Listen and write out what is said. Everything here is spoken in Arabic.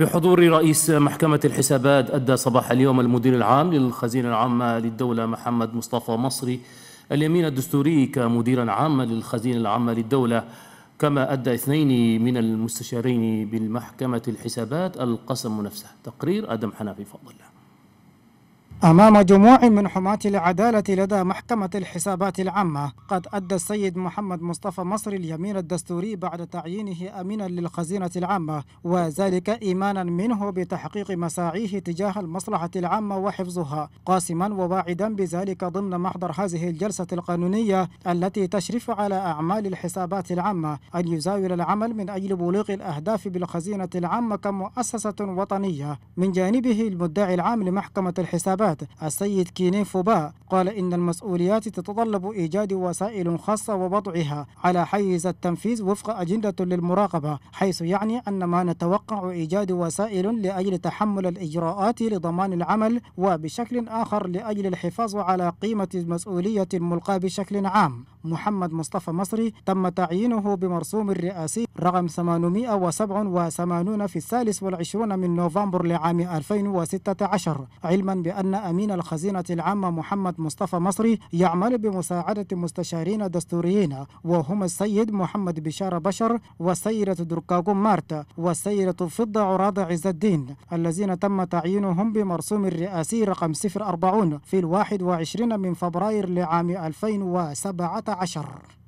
بحضور رئيس محكمة الحسابات أدى صباح اليوم المدير العام للخزينة العامة للدولة محمد مصطفى مصري اليمين الدستوري كمديرا عاما للخزينة العامة للدولة كما أدى اثنين من المستشارين بالمحكمة الحسابات القسم نفسه تقرير أدم حنفي فضل الله أمام جموع من حماة العدالة لدى محكمة الحسابات العامة قد أدى السيد محمد مصطفى مصري اليمين الدستوري بعد تعيينه أمينا للخزينة العامة وذلك إيمانا منه بتحقيق مساعيه تجاه المصلحة العامة وحفظها قاسما وواعدا بذلك ضمن محضر هذه الجلسة القانونية التي تشرف على أعمال الحسابات العامة أن يزاول العمل من أجل بلوغ الأهداف بالخزينة العامة كمؤسسة وطنية من جانبه المدعي العام لمحكمة الحسابات الصحات السيد كيني فوبا قال إن المسؤوليات تتطلب إيجاد وسائل خاصة ووضعها على حيز التنفيذ وفق أجندة للمراقبة حيث يعني أن ما نتوقع إيجاد وسائل لأجل تحمل الإجراءات لضمان العمل وبشكل آخر لأجل الحفاظ على قيمة المسؤولية الملقاة بشكل عام محمد مصطفى مصري تم تعيينه بمرسوم الرئاسي رقم 887 في الثالث والعشرون من نوفمبر لعام 2016 علما بأن أمين الخزينة العامة محمد مصطفى مصري يعمل بمساعدة مستشارين دستوريين وهم السيد محمد بشار بشر والسيدة دركاغون مارتا والسيدة فضة عراض عز الدين الذين تم تعيينهم بمرسوم الرئاسي رقم 040 في الواحد وعشرين من فبراير لعام 2017